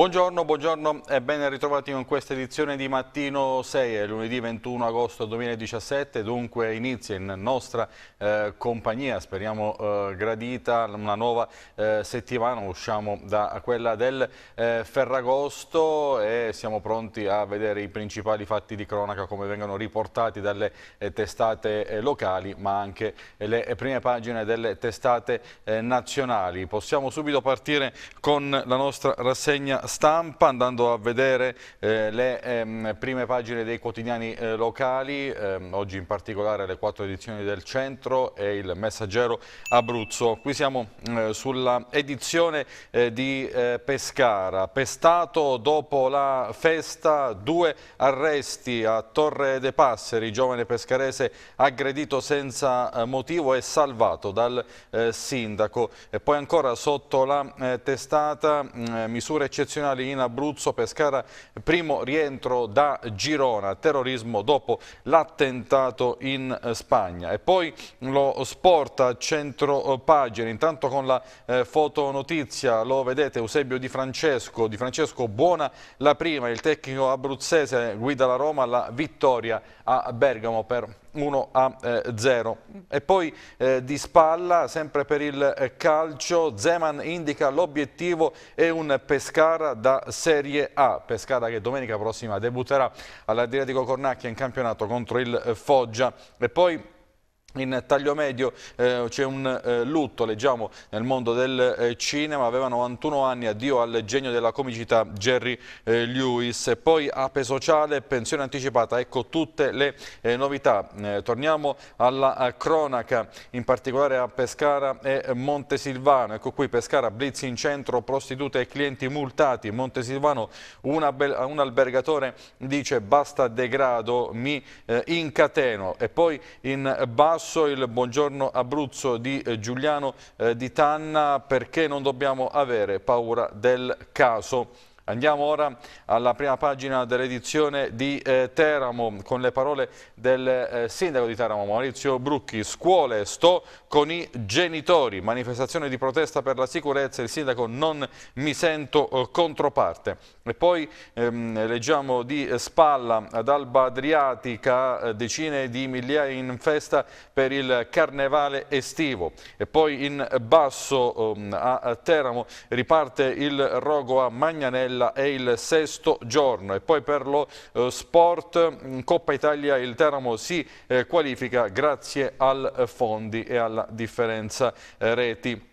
Buongiorno, buongiorno e ben ritrovati in questa edizione di Mattino 6, è lunedì 21 agosto 2017, dunque inizia in nostra eh, compagnia, speriamo eh, gradita, una nuova eh, settimana, usciamo da quella del eh, Ferragosto e siamo pronti a vedere i principali fatti di cronaca come vengono riportati dalle eh, testate eh, locali ma anche le prime pagine delle testate nazionali. Possiamo subito partire con la nostra rassegna stampa, andando a vedere eh, le ehm, prime pagine dei quotidiani eh, locali, eh, oggi in particolare le quattro edizioni del Centro e il Messaggero Abruzzo. Qui siamo mm, sulla edizione eh, di eh, Pescara, pestato dopo la festa, due arresti a Torre De Passeri, giovane pescarese aggredito senza eh, motivo e salvato dal sindaco. E poi ancora sotto la testata mm, misure eccezionali nazionali in Abruzzo, Pescara, primo rientro da Girona, terrorismo dopo l'attentato in eh, Spagna. E poi lo sport a centro eh, pagine, intanto con la eh, fotonotizia, lo vedete Eusebio Di Francesco, Di Francesco buona la prima, il tecnico abruzzese guida la Roma la vittoria a Bergamo per 1 a 0. Eh, e poi eh, di spalla, sempre per il eh, calcio, Zeman indica l'obiettivo è un Pescara da Serie A. Pescara che domenica prossima debutterà all'Adriatico Cornacchia in campionato contro il eh, Foggia. E poi in taglio medio eh, c'è un eh, lutto, leggiamo, nel mondo del eh, cinema, aveva 91 anni, addio al genio della comicità Jerry eh, Lewis. poi ape sociale, pensione anticipata, ecco tutte le eh, novità. Eh, torniamo alla cronaca, in particolare a Pescara e Montesilvano. Ecco qui Pescara, blitz in centro, prostitute e clienti multati. Montesilvano, un, un albergatore dice basta degrado, mi incateno. E poi in Basso Passo, il buongiorno Abruzzo di eh, Giuliano eh, Di Tanna perché non dobbiamo avere paura del caso. Andiamo ora alla prima pagina dell'edizione di eh, Teramo con le parole del eh, sindaco di Teramo Maurizio Brucchi. Scuole, sto con i genitori. Manifestazione di protesta per la sicurezza. Il sindaco non mi sento eh, controparte. E poi ehm, leggiamo di spalla ad Alba Adriatica eh, decine di migliaia in festa per il carnevale estivo. E poi in basso ehm, a Teramo riparte il rogo a Magnanella nella è il sesto giorno e poi per lo eh, sport in mm, Coppa Italia il Teramo si eh, qualifica grazie al eh, Fondi e alla differenza eh, reti.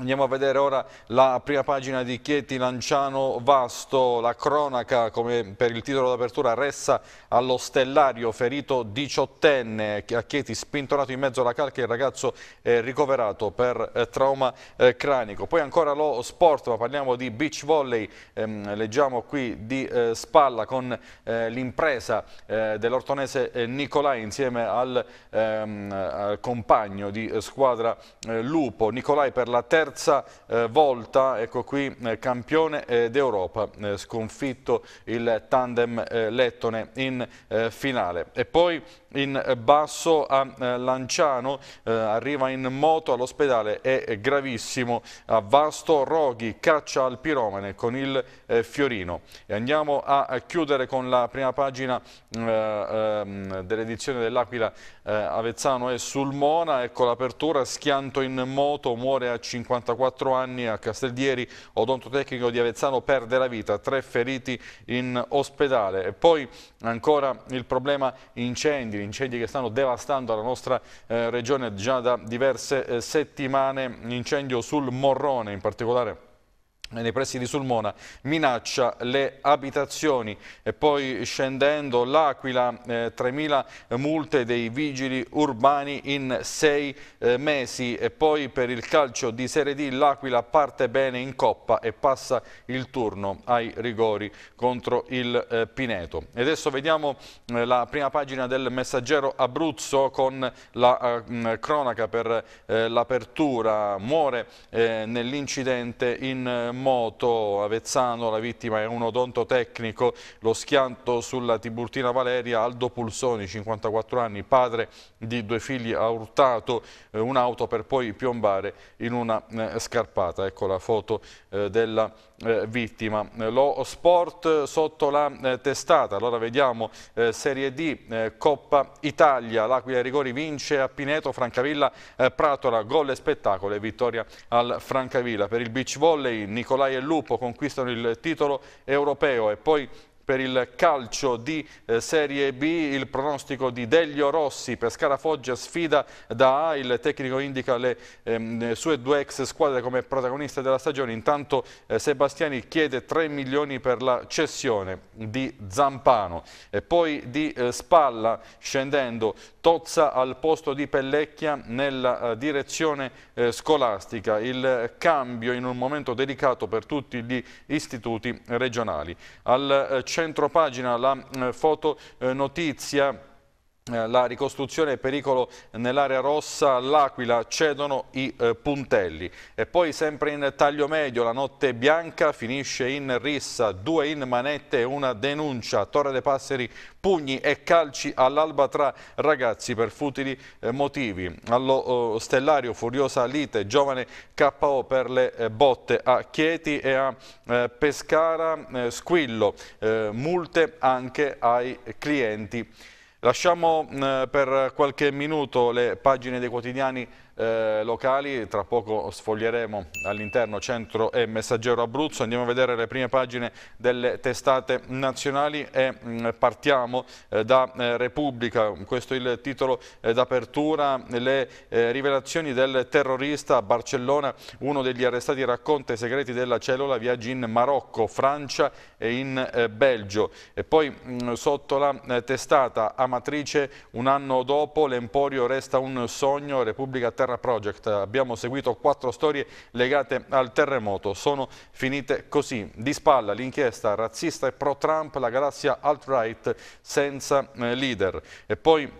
Andiamo a vedere ora la prima pagina di Chieti Lanciano Vasto, la cronaca come per il titolo d'apertura ressa allo stellario, ferito diciottenne a Chieti, spintonato in mezzo alla calca il ragazzo eh, ricoverato per eh, trauma eh, cranico. Poi ancora lo sport, ma parliamo di beach volley, ehm, leggiamo qui di eh, spalla con l'impresa dell'ortonese Nicolai insieme al, ehm, compagno di squadra Lupo. Nicolai per la terza terza eh, volta, ecco qui, eh, campione eh, d'Europa, eh, sconfitto il tandem eh, lettone in eh, finale. E poi in basso a eh, Lanciano, eh, arriva in moto all'ospedale, è gravissimo, a Vasto Roghi caccia al piromane con il eh, Fiorino. E andiamo a chiudere con la prima pagina mm, ehm, dell'edizione dell'Aquila Avezzano e Sulmona, ecco l'apertura, schianto in moto, muore a 54 anni a Casteldieri, odontotecnico di Avezzano perde la vita, tre feriti in ospedale. E poi ancora il problema incendi, incendi, che stanno devastando la nostra eh, regione già da diverse eh, settimane, un incendio sul Morrone in particolare nei pressi di Sulmona minaccia le abitazioni e poi scendendo l'Aquila eh, 3.000 multe dei vigili urbani in sei eh, mesi e poi per il calcio di Serie D l'Aquila parte bene in coppa e passa il turno ai rigori contro il eh, Pineto e adesso vediamo eh, la prima pagina del messaggero Abruzzo con la eh, cronaca per eh, l'apertura muore nell'incidente in eh, moto Avezzano, la vittima è un odonto tecnico, lo schianto sulla Tiburtina Valeria, Aldo Pulsoni, 54 anni, padre di due figli, ha urtato eh, un'auto per poi piombare in una eh, scarpata. Ecco la foto eh, della eh, vittima. Lo sport sotto la eh, testata, allora vediamo eh, Serie D, eh, Coppa Italia, l'Aquila ai rigori vince a Pineto, Francavilla, eh, Pratola, gol e spettacolo e vittoria al Francavilla. Per il beach volley Nicolai e Lupo conquistano il titolo europeo e poi per il calcio di eh, Serie B, il pronostico di Deglio Rossi, Pescara Foggia sfida da A, il tecnico indica le ehm, sue due ex squadre come protagoniste della stagione, intanto eh, Sebastiani chiede 3 milioni per la cessione di Zampano e poi di eh, Spalla scendendo Tozza al posto di Pellecchia nella eh, direzione eh, scolastica, il cambio in un momento delicato per tutti gli istituti regionali. Al centro eh, centro pagina la eh, fotonotizia eh, la ricostruzione e pericolo nell'area rossa, l'Aquila cedono i eh, puntelli. E poi sempre in taglio medio la notte bianca finisce in rissa, due in manette e una denuncia. Torre dei Passeri pugni e calci all'alba tra ragazzi per futili eh, motivi. Allo eh, Stellario furiosa lite, giovane KO per le eh, botte a Chieti e a eh, Pescara, Squillo, multe anche ai clienti Lasciamo eh, per qualche minuto le pagine dei quotidiani eh, locali, tra poco sfoglieremo all'interno Centro e Messaggero Abruzzo, andiamo a vedere le prime pagine delle testate nazionali e mh, mm, partiamo eh, da eh, Repubblica, questo è il titolo eh, d'apertura, le eh, rivelazioni del terrorista a Barcellona, uno degli arrestati racconta i segreti della cellula, viaggi in Marocco, Francia e in eh, Belgio e poi mh, mm, sotto la testata Amatrice un anno dopo l'Emporio resta un sogno, Repubblica Terra Project. Abbiamo seguito quattro storie legate al terremoto. Sono finite così. Di spalla l'inchiesta razzista e pro-Trump, la galassia alt-right senza eh, leader. E poi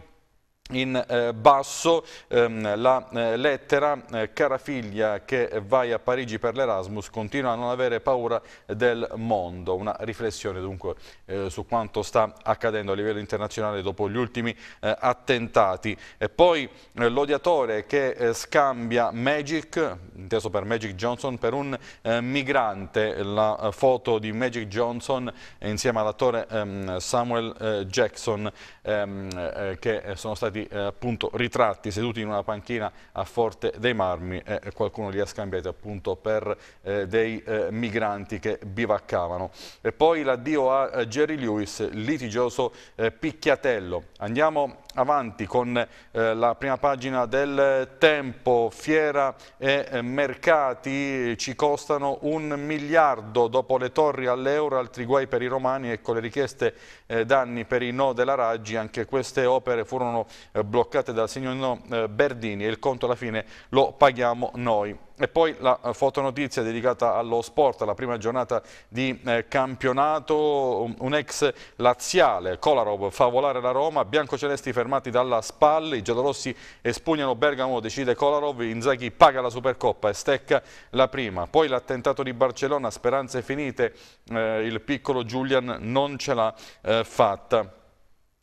in eh, basso ehm, la eh, lettera eh, cara figlia che vai a Parigi per l'Erasmus continua a non avere paura del mondo una riflessione dunque eh, su quanto sta accadendo a livello internazionale dopo gli ultimi eh, attentati e poi l'odiatore che scambia Magic inteso per Magic Johnson per un migrante la foto di Magic Johnson insieme all'attore ehm, Samuel Jackson ehm, che sono stati di eh, appunto, ritratti seduti in una panchina a Forte dei Marmi e eh, qualcuno li ha scambiati appunto, per eh, dei eh, migranti che bivaccavano. E poi l'addio a Jerry Lewis, litigioso eh, picchiatello. Andiamo avanti con eh, la prima pagina del tempo, fiera e eh, mercati ci costano un miliardo dopo le torri all'euro, altri guai per i romani e con le richieste eh, danni per i no della Raggi, anche queste opere furono eh, bloccate dal signor no, eh, Berdini e il conto alla fine lo paghiamo noi. E poi la eh, fotonotizia dedicata allo sport, alla prima giornata di eh, campionato, un ex laziale, Kolarov fa volare la Roma, biancocelesti fermati dalla spalla, i giallorossi espugnano Bergamo, decide Kolarov, Inzaghi paga la Supercoppa e stecca la prima. Poi l'attentato di Barcellona, speranze finite, eh, il piccolo Julian non ce l'ha eh, fatta.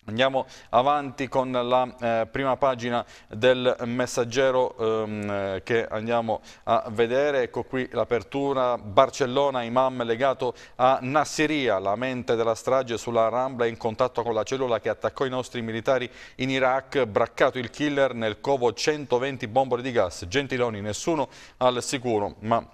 Andiamo avanti con la eh, prima pagina del messaggero ehm, eh, che andiamo a vedere, ecco qui l'apertura, Barcellona, imam legato a Nassiria, la mente della strage sulla Rambla in contatto con la cellula che attaccò i nostri militari in Iraq, braccato il killer nel covo 120 bombole di gas, Gentiloni nessuno al sicuro, ma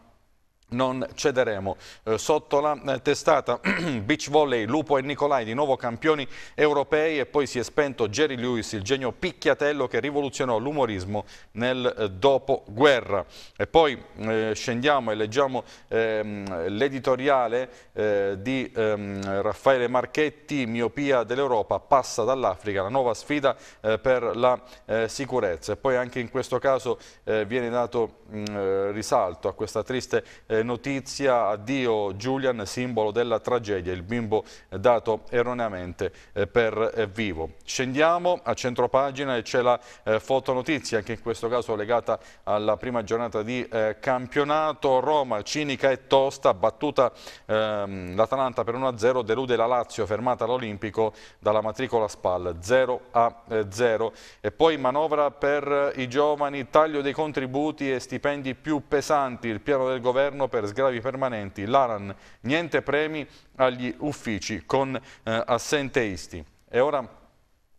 non cederemo. Eh, sotto la eh, testata Beach Volley, Lupo e Nicolai di nuovo campioni europei e poi si è spento Jerry Lewis, il genio picchiatello che rivoluzionò l'umorismo nel eh, dopoguerra. E poi eh, scendiamo e leggiamo ehm, l'editoriale eh, di ehm, Raffaele Marchetti, miopia dell'Europa passa dall'Africa, la nuova sfida eh, per la sicurezza. E poi anche in questo caso viene dato mh, mm, risalto a questa triste eh, notizia, addio Julian, simbolo della tragedia, il bimbo dato erroneamente eh, per eh, vivo. Scendiamo a centro pagina e c'è la eh, fotonotizia, anche in questo caso legata alla prima giornata di campionato. Roma, cinica e tosta, battuta ehm, l'Atalanta per 1-0, delude la Lazio, fermata all'Olimpico dalla matricola SPAL 0-0. E poi manovra per i giovani, taglio dei contributi e stipendi più pesanti, il piano del governo governo per sgravi permanenti, l'Aran, niente premi agli uffici con eh, assenteisti. E ora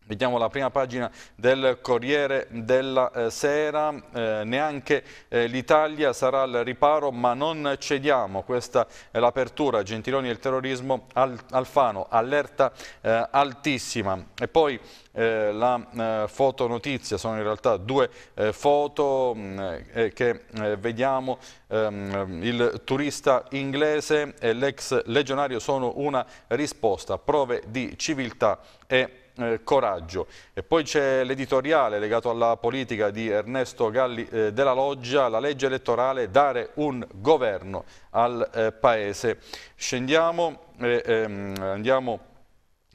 Vediamo la prima pagina del Corriere della eh, Sera, eh, neanche eh, l'Italia sarà al riparo ma non cediamo, questa è l'apertura, Gentiloni e il terrorismo, al, Alfano, allerta eh, altissima. E poi eh, la eh, fotonotizia, sono in realtà due foto mh, mm, che vediamo, ehm, il turista inglese e l'ex legionario sono una risposta, prove di civiltà e eh, coraggio. E poi c'è l'editoriale legato alla politica di Ernesto Galli eh, della Loggia, la legge elettorale dare un governo al eh, Paese. Scendiamo, ehm, andiamo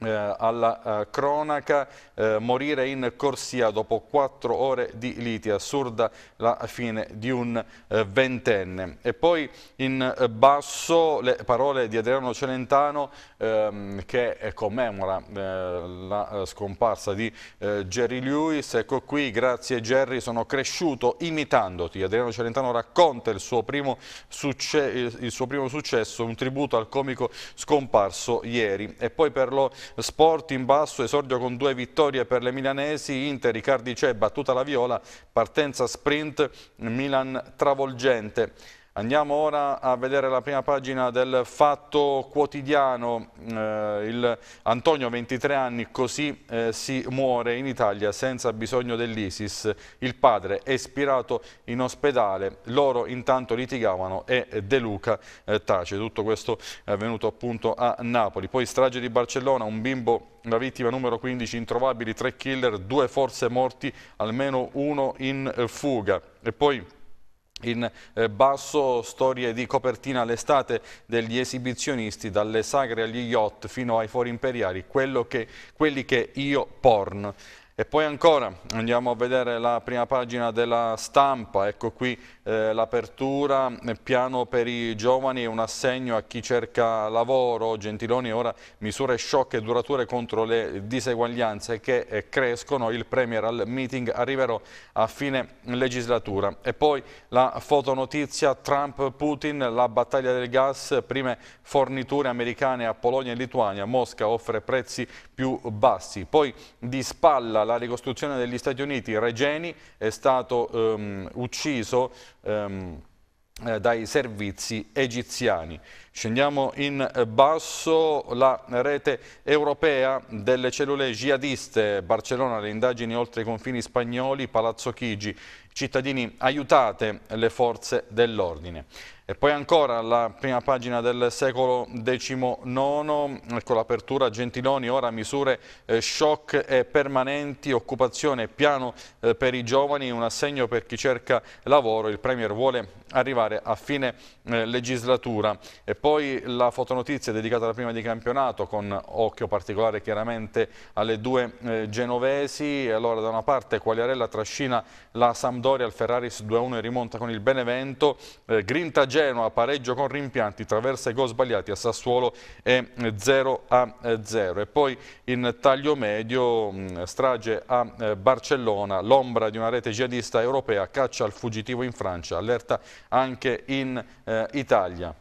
eh, alla eh, cronaca, eh, morire in corsia dopo quattro ore di liti, assurda la fine di un ventenne. E poi in basso le parole di Adriano Celentano ehm, che commemora eh, la scomparsa di eh, Jerry Lewis, ecco qui, grazie Jerry, sono cresciuto imitandoti. Adriano Celentano racconta il suo primo, succe il suo primo successo, un tributo al comico scomparso ieri. E poi per lo Sport in basso, esordio con due vittorie per le milanesi, Inter, Ricardicè, battuta la viola, partenza sprint, Milan travolgente. Andiamo ora a vedere la prima pagina del Fatto Quotidiano. Eh, Antonio, 23 anni, così eh, si muore in Italia senza bisogno dell'ISIS. Il padre è spirato in ospedale, loro intanto litigavano e De Luca eh, tace. Tutto questo è avvenuto appunto a Napoli. Poi strage di Barcellona, un bimbo la vittima numero 15, introvabili, tre killer, due forse morti, almeno uno in fuga. E poi in eh, basso storie di copertina all'estate degli esibizionisti, dalle sagre agli yacht fino ai fori imperiali, che, quelli che io porn. E poi ancora andiamo a vedere la prima pagina della stampa, ecco qui eh, l'apertura, eh, piano per i giovani e un assegno a chi cerca lavoro, Gentiloni ora misure sciocche e durature contro le diseguaglianze che eh, crescono, il Premier al meeting arriverò a fine legislatura. E poi la fotonotizia Trump-Putin, la battaglia del gas, prime forniture americane a Polonia e Lituania, Mosca offre prezzi più bassi. Poi di spalla la ricostruzione degli Stati Uniti, Regeni è stato ehm, ucciso ehm, eh, dai servizi egiziani. Scendiamo in basso la rete europea delle cellule jihadiste, Barcellona, le indagini oltre i confini spagnoli, Palazzo Chigi, cittadini aiutate le forze dell'ordine. E poi ancora la prima pagina del secolo XIX, ecco l'apertura Gentiloni, ora misure eh, shock e permanenti, occupazione, piano eh, per i giovani, un assegno per chi cerca lavoro, il Premier vuole arrivare a fine eh, legislatura. E poi la fotonotizia dedicata alla prima di campionato con occhio particolare chiaramente alle due genovesi, allora da una parte Quagliarella trascina la Sampdoria al Ferraris 2-1 e rimonta con il Benevento, Grinta Genova Genoa, pareggio con rimpianti, traversa e gol sbagliati a Sassuolo e 0 eh, a 0. Eh, e poi in taglio medio mm, strage a eh, Barcellona, l'ombra di una rete jihadista europea, caccia al fuggitivo in Francia, allerta anche in Italia.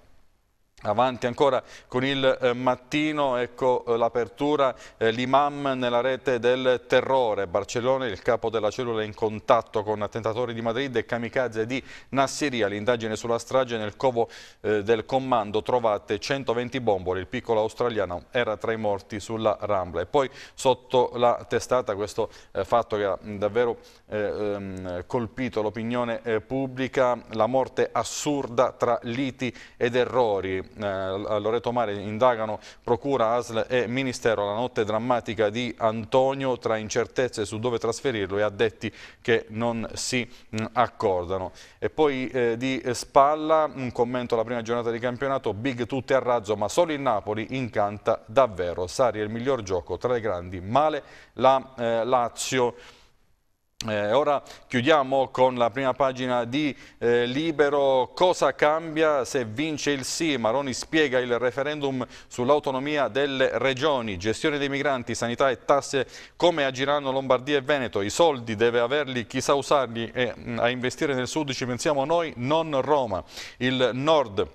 Avanti ancora con il eh, mattino, ecco eh, l'apertura, eh, l'imam nella rete del terrore, Barcellona, il capo della cellula in contatto con attentatori di Madrid e kamikaze di Nassiria, l'indagine sulla strage nel covo del comando trovate 120 bombole, il piccolo australiano era tra i morti sulla Rambla e poi sotto la testata questo fatto che ha mm, davvero ehm, colpito l'opinione pubblica, la morte assurda tra liti ed errori, eh, Loreto Mare indagano Procura, ASL e Ministero la notte drammatica di Antonio tra incertezze su dove trasferirlo e addetti che non si mh, mm, accordano. E poi eh, di Spalla un mm, commento alla prima giornata di campionato, big tutte a razzo ma solo il Napoli incanta davvero. Sari è il miglior gioco tra i grandi, male la eh, Lazio. Eh, ora chiudiamo con la prima pagina di eh, Libero. Cosa cambia se vince il sì? Maroni spiega il referendum sull'autonomia delle regioni, gestione dei migranti, sanità e tasse, come agiranno Lombardia e Veneto. I soldi deve averli chi sa usarli e mh, mm, a investire nel sud ci pensiamo noi, non Roma. Il nord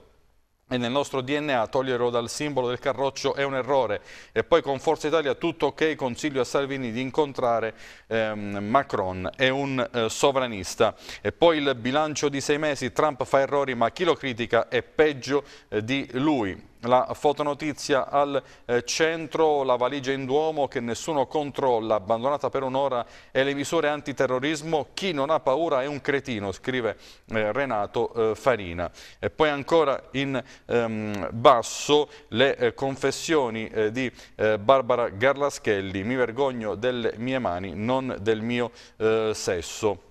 e nel nostro DNA toglierlo dal simbolo del carroccio è un errore. E poi con Forza Italia tutto ok, consiglio a Salvini di incontrare ehm, Macron, è un eh, sovranista. E poi il bilancio di sei mesi, Trump fa errori ma chi lo critica è peggio eh, di lui. La fotonotizia al eh, centro, la valigia in Duomo che nessuno controlla, abbandonata per un'ora e le misure antiterrorismo, chi non ha paura è un cretino, scrive eh, Renato eh, Farina. E poi ancora in ehm, basso le confessioni di Barbara Garlaschelli, mi vergogno delle mie mani, non del mio sesso,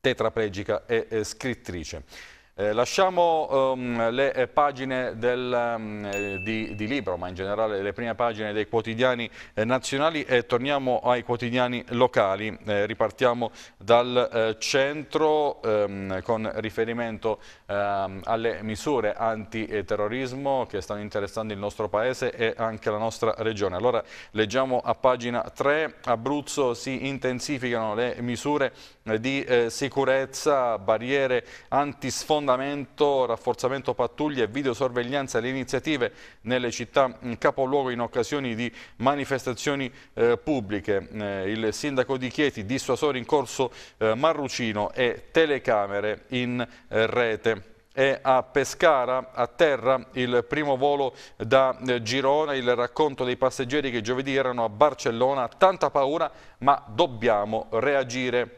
tetraplegica e scrittrice. Eh, lasciamo um, le eh, pagine del, um, di, di, Libro, ma in generale le prime pagine dei quotidiani eh, nazionali e torniamo ai quotidiani locali. Eh, ripartiamo dal eh, centro um, con riferimento alle misure antiterrorismo che stanno interessando il nostro paese e anche la nostra regione. Allora leggiamo a pagina 3, Abruzzo si intensificano le misure di sicurezza, barriere antisfondate fondamento, rafforzamento pattuglie e videosorveglianza alle iniziative nelle città in capoluogo in occasione di manifestazioni eh, pubbliche. Eh, il sindaco di Chieti, dissuasori in corso eh, Marrucino e telecamere in eh, rete e a Pescara, a terra, il primo volo da eh, Girona, il racconto dei passeggeri che giovedì erano a Barcellona, tanta paura ma dobbiamo reagire.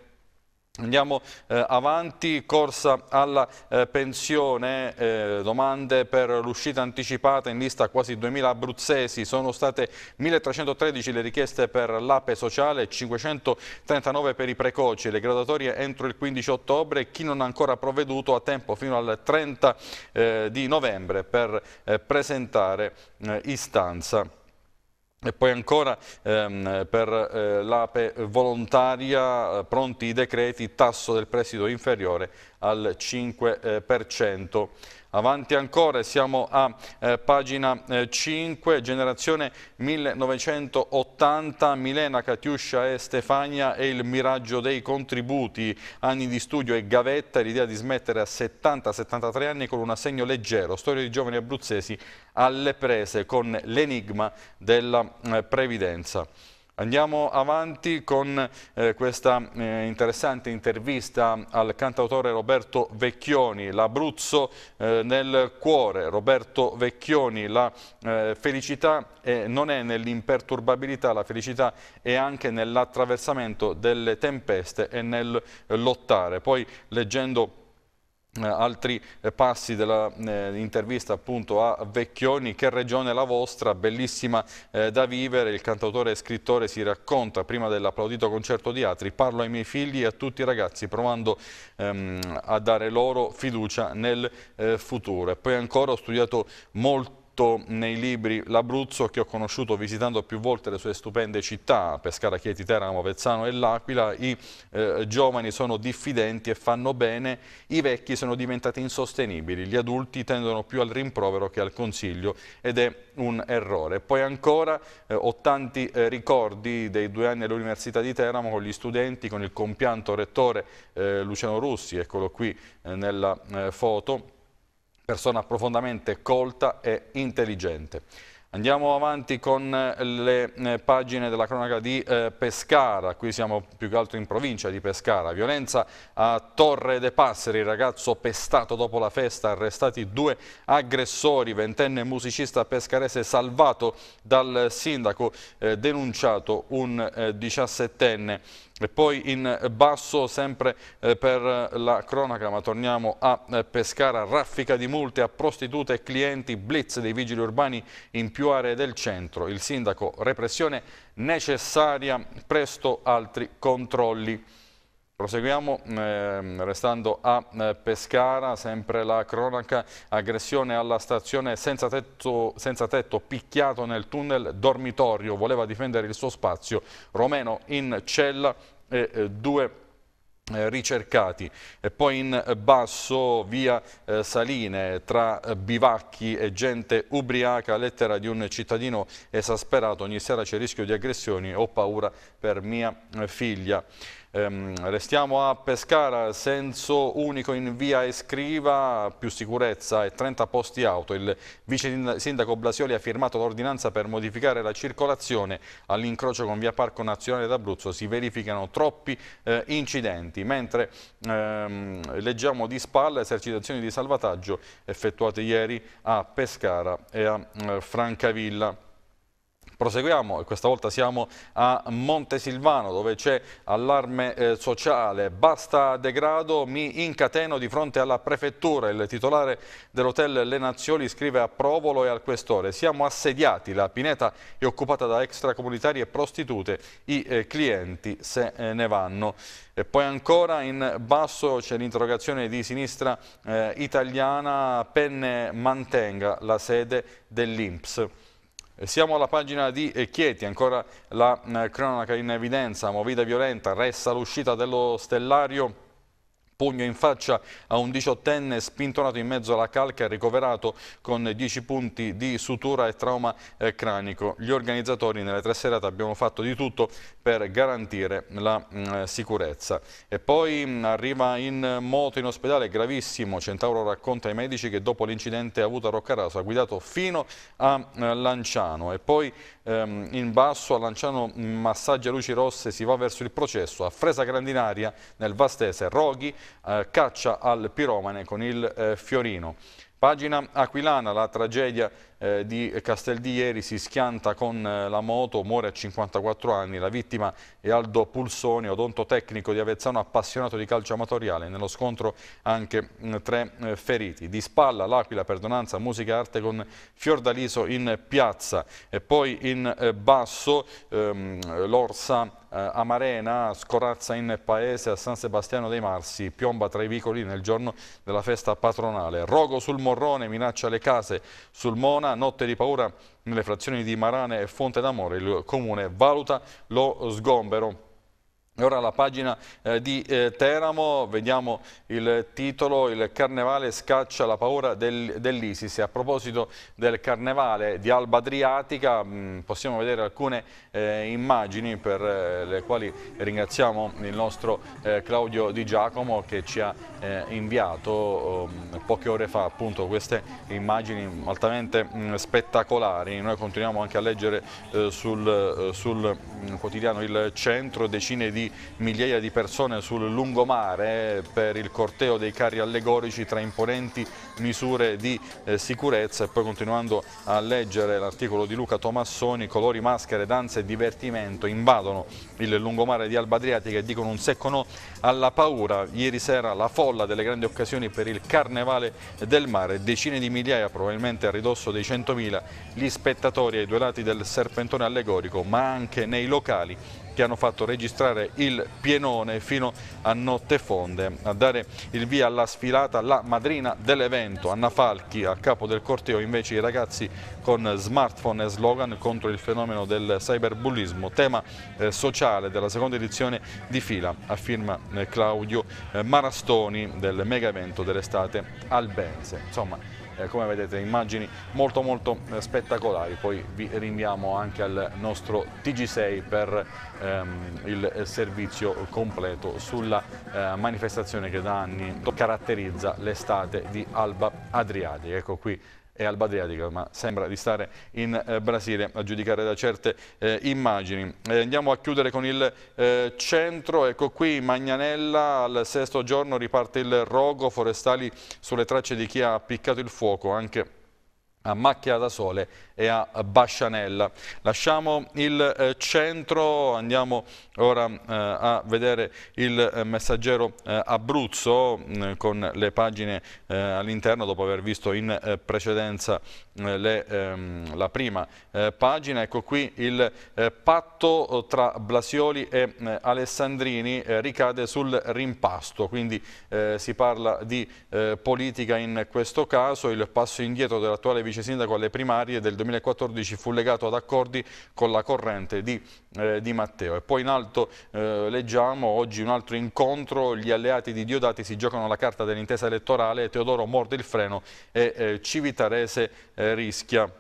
Andiamo eh, avanti, corsa alla eh, pensione, eh, domande per l'uscita anticipata in lista quasi 2.000 abruzzesi, sono state 1.313 le richieste per l'APE sociale, 539 per i precoci, le graduatorie entro il 15 ottobre, chi non ha ancora provveduto ha tempo fino al 30 eh, di novembre per eh, presentare eh, istanza. E poi ancora ehm, per eh, l'APE volontaria, eh, pronti i decreti, tasso del prestito inferiore al 5%. Eh, Avanti ancora, siamo a eh, pagina eh, 5, generazione 1980, Milena, Catiuscia e Stefania e il miraggio dei contributi, anni di studio e gavetta, l'idea di smettere a 70-73 anni con un assegno leggero, storia di giovani abruzzesi alle prese con l'enigma della eh, previdenza. Andiamo avanti con eh, questa eh, interessante intervista al cantautore Roberto Vecchioni, l'Abruzzo eh, nel cuore. Roberto Vecchioni, la eh, felicità non è nell'imperturbabilità, la felicità è anche nell'attraversamento delle tempeste e nel lottare. Poi leggendo eh, altri eh, passi dell'intervista eh, appunto a Vecchioni che regione la vostra bellissima eh, da vivere il cantautore e scrittore si racconta prima dell'applaudito concerto di Atri parlo ai miei figli e a tutti i ragazzi provando ehm, a dare loro fiducia nel eh, futuro e poi ancora ho studiato molto tutto nei libri l'Abruzzo che ho conosciuto visitando più volte le sue stupende città, Pescara, Chieti, Teramo, Vezzano e L'Aquila, i eh, giovani sono diffidenti e fanno bene, i vecchi sono diventati insostenibili, gli adulti tendono più al rimprovero che al consiglio ed è un errore. Poi ancora eh, ho tanti eh, ricordi dei due anni all'Università di Teramo con gli studenti, con il compianto rettore eh, Luciano Russi, eccolo qui eh, nella eh, foto, persona profondamente colta e intelligente. Andiamo avanti con eh, le eh, pagine della cronaca di eh, Pescara, qui siamo più che altro in provincia di Pescara. Violenza a Torre de Passeri, ragazzo pestato dopo la festa, arrestati due aggressori, ventenne musicista pescarese salvato dal sindaco, denunciato un diciassettenne. Eh, e poi in basso sempre eh, per la cronaca, ma torniamo a eh, Pescara, raffica di multe a prostitute e clienti, blitz dei vigili urbani in più aree del centro. Il sindaco repressione necessaria, presto altri controlli. Proseguiamo eh, restando a eh, Pescara, sempre la cronaca, aggressione alla stazione senza tetto, senza tetto, picchiato nel tunnel dormitorio, voleva difendere il suo spazio, romeno in cella e eh, due eh, ricercati. E poi in basso via eh, Saline tra bivacchi e gente ubriaca, lettera di un cittadino esasperato, ogni sera c'è rischio di aggressioni, ho paura per mia figlia. Ehm, restiamo a Pescara, senso unico in via Escriva, più sicurezza e 30 posti auto. Il vice sindaco Blasioli ha firmato l'ordinanza per modificare la circolazione all'incrocio con via Parco Nazionale d'Abruzzo. Si verificano troppi eh, incidenti, mentre ehm, leggiamo di spalla esercitazioni di salvataggio effettuate ieri a Pescara e a eh, Francavilla. Proseguiamo e questa volta siamo a Montesilvano dove c'è allarme eh, sociale. Basta degrado, mi incateno di fronte alla prefettura. Il titolare dell'hotel Le Nazioni scrive a Provolo e al questore. Siamo assediati, la pineta è occupata da extracomunitari e prostitute. I eh, clienti se eh, ne vanno. E poi ancora in basso c'è l'interrogazione di sinistra eh, italiana, penne mantenga la sede dell'Inps. Eh, siamo alla pagina di eh, Chieti, ancora la mm, cronaca in evidenza, movida violenta, resta l'uscita dello stellario pugno in faccia a un diciottenne spintonato in mezzo alla calca e ricoverato con 10 punti di sutura e trauma eh, cranico. Gli organizzatori nelle tre serate abbiamo fatto di tutto per garantire la mh, mm, sicurezza. E poi mh, mm, arriva in moto in ospedale, gravissimo, Centauro racconta ai medici che dopo l'incidente avuto a Roccaraso ha guidato fino a eh, Lanciano e poi ehm, in basso a Lanciano mm, massaggia luci rosse, si va verso il processo, a Fresa Grandinaria nel Vastese, Roghi eh, caccia al piromane con il eh, Fiorino. Pagina Aquilana, la tragedia eh, di Castel di Ieri si schianta con eh, la moto, muore a 54 anni. La vittima è Aldo Pulsoni, odontotecnico di Avezzano, appassionato di calcio amatoriale. Nello scontro anche mh, mm, tre eh, feriti. Di spalla l'Aquila, perdonanza, musica e arte con Fiordaliso in piazza. E poi in eh, basso ehm, l'Orsa eh, Amarena scorazza in paese a San Sebastiano dei Marsi, piomba tra i vicoli nel giorno della festa patronale. Rogo sul Morrone minaccia le case sul Mona, notte di paura nelle frazioni di Marane e Fonte d'Amore, il comune valuta lo sgombero Ora la pagina eh, di eh, Teramo, vediamo il titolo, il carnevale scaccia la paura del, dell'Isis. A proposito del carnevale di Alba Adriatica mh, mm, possiamo vedere alcune eh, immagini per eh, le quali ringraziamo il nostro eh, Claudio Di Giacomo che ci ha eh, inviato mm, poche ore fa appunto queste immagini altamente mh, mm, spettacolari. Noi continuiamo anche a leggere sul, sul mh, quotidiano Il Centro decine di migliaia di persone sul lungomare per il corteo dei carri allegorici tra imponenti misure di eh, sicurezza e poi continuando a leggere l'articolo di Luca Tomassoni, colori, maschere, danze e divertimento invadono il lungomare di Alba Adriatica e dicono un secco no alla paura. Ieri sera la folla delle grandi occasioni per il carnevale del mare, decine di migliaia probabilmente a ridosso dei 100.000 gli spettatori ai due lati del serpentone allegorico ma anche nei locali che hanno fatto registrare il pienone fino a notte fonde. A dare il via alla sfilata la madrina dell'evento, Anna Falchi, a capo del corteo invece i ragazzi con smartphone e slogan contro il fenomeno del cyberbullismo, tema eh, sociale della seconda edizione di fila, affirma eh, Claudio eh, Marastoni del mega evento dell'estate albense. Insomma, eh, come vedete immagini molto molto eh, spettacolari, poi vi rinviamo anche al nostro TG6 per ehm, il servizio completo sulla eh, manifestazione che da anni caratterizza l'estate di Alba Adriatica. Ecco qui è Alba Adriatica, ma sembra di stare in eh, Brasile a giudicare da certe eh, immagini. Eh, andiamo a chiudere con il eh, centro, ecco qui Magnanella, al sesto giorno riparte il rogo, forestali sulle tracce di chi ha appiccato il fuoco anche a macchia da sole e a Bascianella. Lasciamo il eh, centro, andiamo ora eh, a vedere il eh, messaggero Abruzzo mm, con le pagine all'interno dopo aver visto in precedenza le, ehm, la prima eh, pagina, ecco qui il eh, patto tra Blasioli e eh, Alessandrini ricade sul rimpasto, quindi si parla di politica in questo caso, il passo indietro dell'attuale vice sindaco alle primarie del 2020 2014 fu legato ad accordi con la corrente di, eh, di Matteo. E poi in alto eh, leggiamo oggi un altro incontro, gli alleati di Diodati si giocano la carta dell'intesa elettorale, Teodoro morde il freno e eh, Civitarese eh, rischia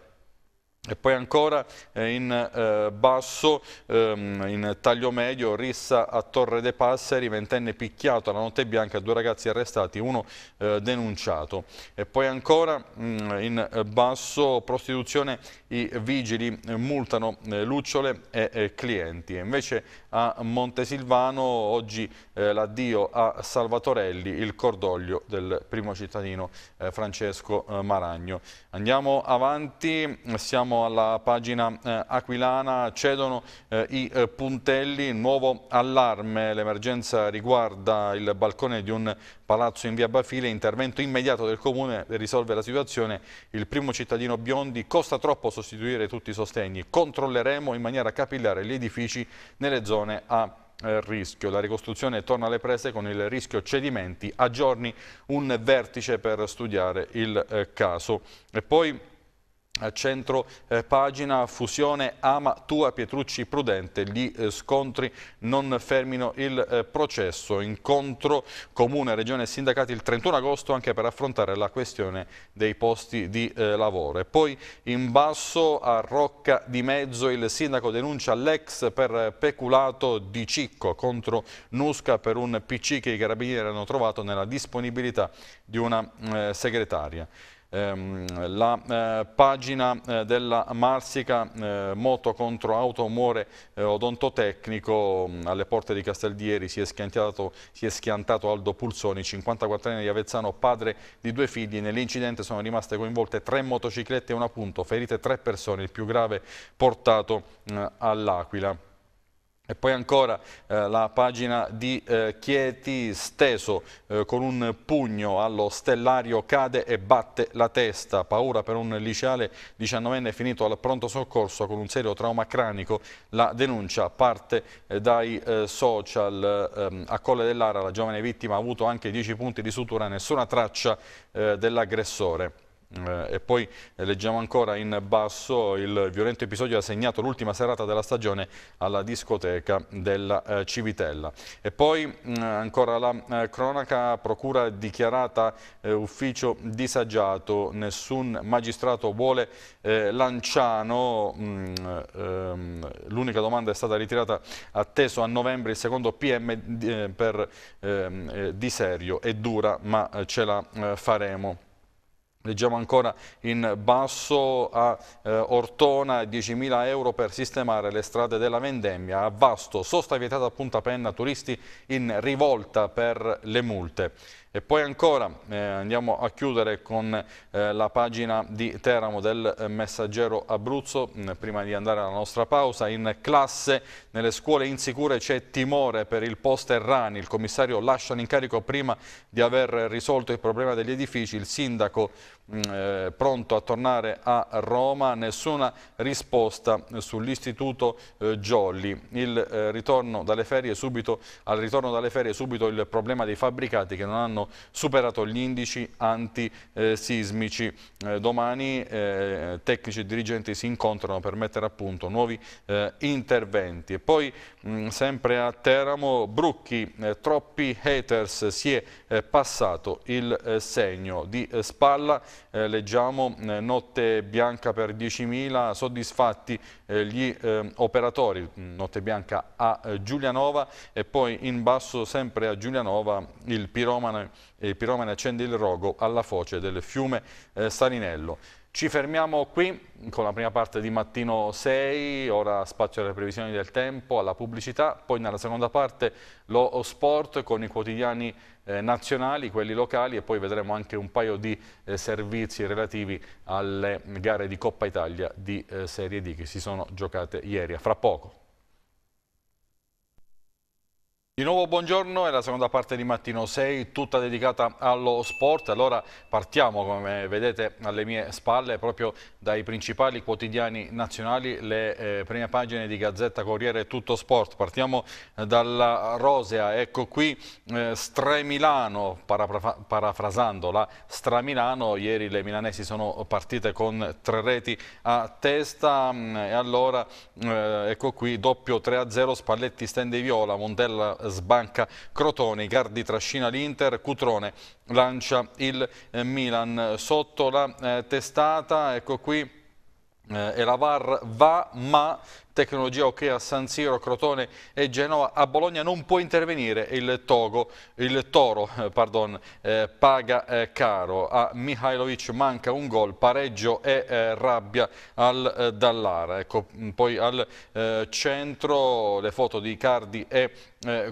e poi ancora eh, in eh, basso, ehm, in taglio medio, rissa a Torre dei Passeri, ventenne picchiato alla notte bianca, due ragazzi arrestati, uno eh, denunciato. E poi ancora mm, in basso, prostituzione, i vigili multano lucciole e clienti. E invece a Montesilvano oggi l'addio a Salvatorelli, il cordoglio del primo cittadino Francesco Maragno. Andiamo avanti, siamo Andiamo alla pagina eh, aquilana, cedono eh, i eh, puntelli, nuovo allarme, l'emergenza riguarda il balcone di un palazzo in via Bafile, intervento immediato del comune risolve la situazione, il primo cittadino Biondi, costa troppo sostituire tutti i sostegni, controlleremo in maniera capillare gli edifici nelle zone a eh, rischio. La ricostruzione torna alle prese con il rischio cedimenti, a giorni un vertice per studiare il eh, caso. E poi a centro eh, pagina fusione Ama Tua Pietrucci Prudente gli eh, scontri non fermino il eh, processo incontro comune regione e sindacati il 31 agosto anche per affrontare la questione dei posti di eh, lavoro e poi in basso a Rocca di Mezzo il sindaco denuncia l'ex per eh, peculato di Cicco contro Nusca per un PC che i carabinieri hanno trovato nella disponibilità di una eh, segretaria Ehm, la eh, pagina eh, della Marsica eh, moto contro auto muore eh, odontotecnico mm, alle porte di Casteldieri si è, si è schiantato Aldo Pulsoni 54enne di Avezzano padre di due figli nell'incidente sono rimaste coinvolte tre motociclette e una punto ferite tre persone il più grave portato mm, all'Aquila e poi ancora eh, la pagina di eh, Chieti steso eh, con un pugno allo stellario cade e batte la testa. Paura per un liceale 19enne finito al pronto soccorso con un serio trauma cranico. La denuncia parte eh, dai eh, social. Ehm, a Colle dell'Ara la giovane vittima ha avuto anche 10 punti di sutura, nessuna traccia eh, dell'aggressore. Eh, e poi eh, leggiamo ancora in basso il violento episodio ha segnato l'ultima serata della stagione alla discoteca della eh, Civitella. E poi mm, ancora la cronaca procura dichiarata ufficio disagiato, nessun magistrato vuole Lanciano, mm, ehm, l'unica domanda è stata ritirata atteso a novembre il secondo PM per, ehm, di serio, è dura ma ce la faremo. Leggiamo ancora in basso a eh, Ortona 10.000 euro per sistemare le strade della vendemmia, a Vasto sosta vietata a Punta Penna, turisti in rivolta per le multe. E poi ancora eh, andiamo a chiudere con eh, la pagina di Teramo del eh, Messaggero Abruzzo, mm, prima di andare alla nostra pausa. In classe, nelle scuole insicure c'è timore per il post Errani. Il commissario lascia l'incarico prima di aver risolto il problema degli edifici. Il sindaco Mm, eh, pronto a tornare a Roma, nessuna risposta sull'istituto eh, Jolly. Il, eh, ritorno subito, al ritorno dalle ferie subito il problema dei fabbricati che non hanno superato gli indici antisismici. Eh, domani eh, tecnici e dirigenti si incontrano per mettere a punto nuovi interventi. E poi mh, mm, sempre a Teramo, Brucchi, troppi haters, si è passato il segno di spalla eh, leggiamo eh, notte bianca per 10.000, soddisfatti eh, gli eh, operatori, notte bianca a eh, Giulianova e poi in basso sempre a Giulianova il piromane, il piromane accende il rogo alla foce del fiume Salinello. Ci fermiamo qui con la prima parte di mattino 6, ora spazio alle previsioni del tempo, alla pubblicità, poi nella seconda parte lo sport con i quotidiani eh, nazionali, quelli locali e poi vedremo anche un paio di eh, servizi relativi alle gare di Coppa Italia di eh, Serie D che si sono giocate ieri, a fra poco. Di nuovo buongiorno, è la seconda parte di Mattino 6, tutta dedicata allo sport. Allora partiamo, come vedete alle mie spalle, proprio dai principali quotidiani nazionali, le eh, prime pagine di Gazzetta Corriere Tutto Sport. Partiamo eh, dalla Rosea, ecco qui eh, Stremilano, parafrasando la Stramilano, ieri le milanesi sono partite con tre reti a testa mh, mm, e allora eh, ecco qui doppio 3-0 Spalletti stende viola, Montella sbanca Crotone, Gardi trascina l'Inter, Cutrone lancia il eh, Milan. Sotto la eh, testata, ecco qui, eh, e la VAR va, ma tecnologia ok a San Siro, Crotone e Genova. A Bologna non può intervenire il, Togo, il Toro eh, pardon, eh, paga eh, caro. A Mihailovic manca un gol, pareggio e eh, rabbia al eh, Dallara. Ecco, mm, poi al eh, centro le foto di Cardi e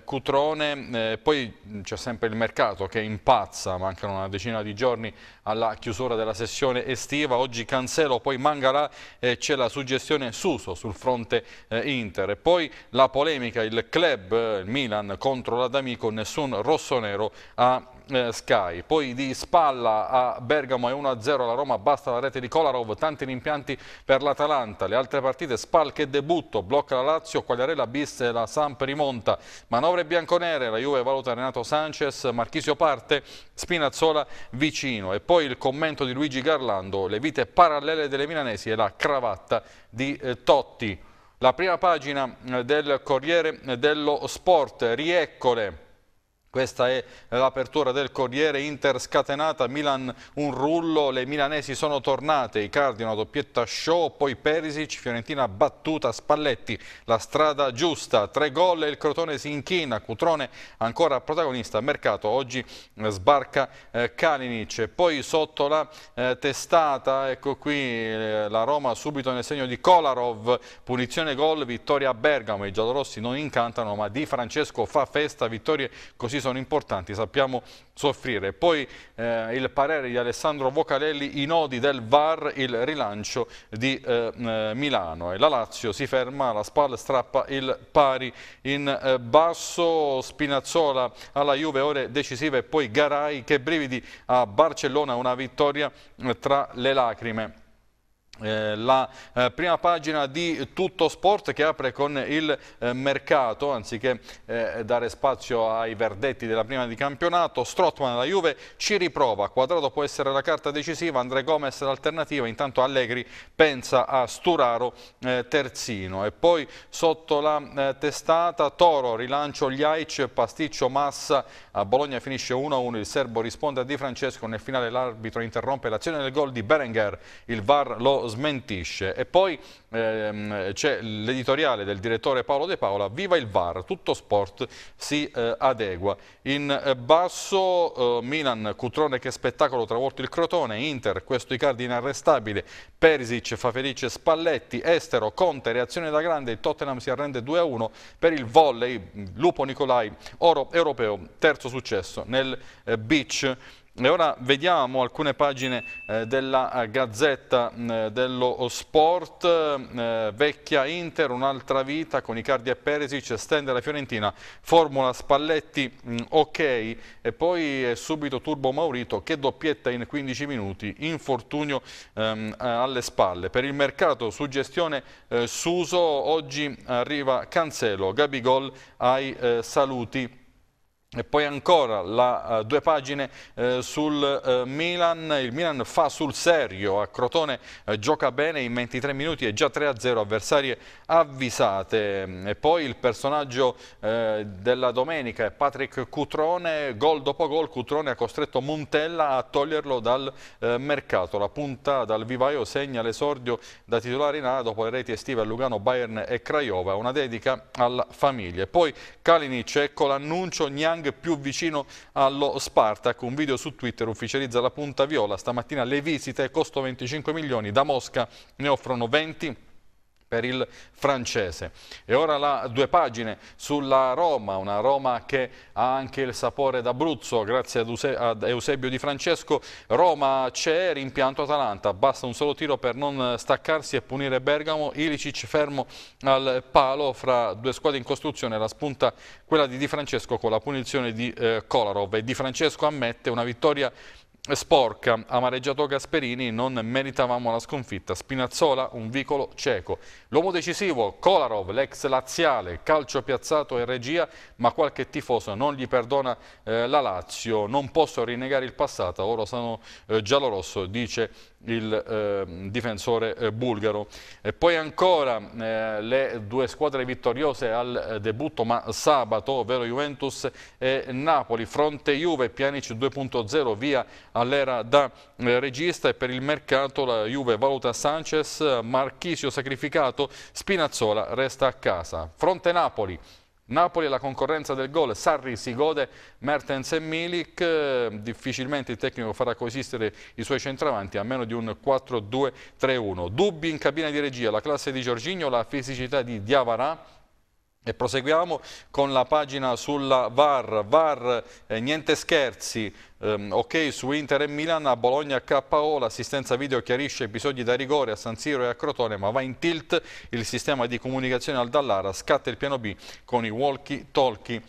Cutrone, poi mm, c'è sempre il mercato che impazza, mancano una decina di giorni alla chiusura della sessione estiva, oggi Cancelo, poi Mangala, c'è la suggestione Suso sul fronte forte eh, Inter. E poi la polemica, il club, eh, il Milan contro l'Adamico, nessun rosso-nero a eh, Sky. Poi di spalla a Bergamo è 1-0 la Roma, basta la rete di Kolarov, tanti rimpianti per l'Atalanta. Le altre partite, Spal che debutto, blocca la Lazio, Quagliarella bis e la Samp rimonta. Manovre bianconere, la Juve valuta Renato Sanchez, Marchisio parte, Spinazzola vicino. E poi il commento di Luigi Garlando, le vite parallele delle milanesi e la cravatta di eh, Totti. La prima pagina eh, del Corriere dello Sport, rieccole questa è l'apertura del Corriere Inter scatenata, Milan un rullo, le milanesi sono tornate, i Cardi una doppietta show, poi Perisic, Fiorentina battuta, Spalletti la strada giusta, tre gol e il Crotone si inchina, Cutrone ancora protagonista, mercato oggi eh, sbarca eh, Kalinic, poi sotto la eh, testata, ecco qui la Roma subito nel segno di Kolarov, punizione gol, vittoria a Bergamo, i giallorossi non incantano ma Di Francesco fa festa, vittorie così sono importanti, sappiamo soffrire. Poi eh, il parere di Alessandro Vocalelli, i nodi del VAR, il rilancio di eh, eh Milano. E la Lazio si ferma, la SPAL strappa il pari in eh, basso, Spinazzola alla Juve, ore decisive e poi Garai, che brividi a Barcellona, una vittoria eh, tra le lacrime. Eh, la eh, prima pagina di Tutto Sport che apre con il eh, mercato anziché eh, dare spazio ai verdetti della prima di campionato Strottman la Juve ci riprova Quadrato può essere la carta decisiva Andre Gomez l'alternativa intanto Allegri pensa a Sturaro eh, terzino e poi sotto la eh, testata Toro rilancio gli Ljajic pasticcio Massa a Bologna finisce 1-1 il serbo risponde a Di Francesco nel finale l'arbitro interrompe l'azione del gol di Berenguer il VAR lo smentisce. E poi ehm, c'è l'editoriale del direttore Paolo De Paola, viva il VAR, tutto sport si eh, adegua. In eh, basso eh, Milan, Cutrone che spettacolo, travolto il Crotone, Inter, questo Icardi inarrestabile, Perisic fa felice Spalletti, Estero, Conte, reazione da grande, il Tottenham si arrende 2-1 per il volley, Lupo Nicolai, oro europeo, terzo successo nel eh, beach. E ora vediamo alcune pagine eh, della eh, Gazzetta mh, mm, eh, dello Sport, eh, vecchia Inter, un'altra vita con Icardi e Peresic, stende la Fiorentina, formula Spalletti mh, mm, ok e poi eh, subito Turbo Maurito che doppietta in 15 minuti, infortunio ehm, eh, alle spalle. Per il mercato suggestione Suso, oggi arriva Cancelo, Gabigol ai saluti. E poi ancora la, uh, due pagine uh, sul uh, Milan, il Milan fa sul serio, a Crotone gioca bene in 23 minuti e già 3-0 avversarie avvisate. E poi il personaggio della domenica è Patrick Cutrone, gol dopo gol Cutrone ha costretto Montella a toglierlo dal mercato. La punta dal vivaio segna l'esordio da titolare in A dopo le reti estive a Lugano, Bayern e Craiova, una dedica alla famiglia. E poi Kalinic, ecco l'annuncio, Gnang Young più vicino allo Spartak. Un video su Twitter ufficializza la punta viola. Stamattina le visite, costo 25 milioni, da Mosca ne offrono 20 per il francese. E ora la due pagine sulla Roma, una Roma che ha anche il sapore d'Abruzzo, grazie ad, Eusebio Di Francesco. Roma c'è, rimpianto Atalanta, basta un solo tiro per non staccarsi e punire Bergamo. Ilicic fermo al palo fra due squadre in costruzione, la spunta quella di Di Francesco con la punizione di eh, Kolarov. E Di Francesco ammette una vittoria sporca. Amareggiato Gasperini, non meritavamo la sconfitta. Spinazzola, un vicolo cieco. L'uomo decisivo, Kolarov, l'ex laziale, calcio piazzato e regia, ma qualche tifoso non gli perdona eh, la Lazio. Non posso rinnegare il passato, ora sono eh, giallorosso, dice il eh, difensore eh, bulgaro. E poi ancora eh, le due squadre vittoriose al eh, debutto ma sabato, ovvero Juventus e Napoli, fronte Juve, Pianic 2.0 via all'era da eh, regista e per il mercato la Juve valuta Sanchez, Marchisio sacrificato, Spinazzola resta a casa. Fronte Napoli. Napoli la concorrenza del gol, Sarri si gode Mertens e Milik, eh, difficilmente il tecnico farà coesistere i suoi centravanti a meno di un 4-2-3-1. Dubbi in cabina di regia, la classe di Giorginio, la fisicità di Diavara e proseguiamo con la pagina sulla VAR, VAR eh, niente scherzi, ehm, ok su Inter e Milan, a Bologna KO, l'assistenza video chiarisce episodi da rigore a San Siro e a Crotone, ma va in tilt il sistema di comunicazione al Dallara, scatta il piano B con i walkie-talkie.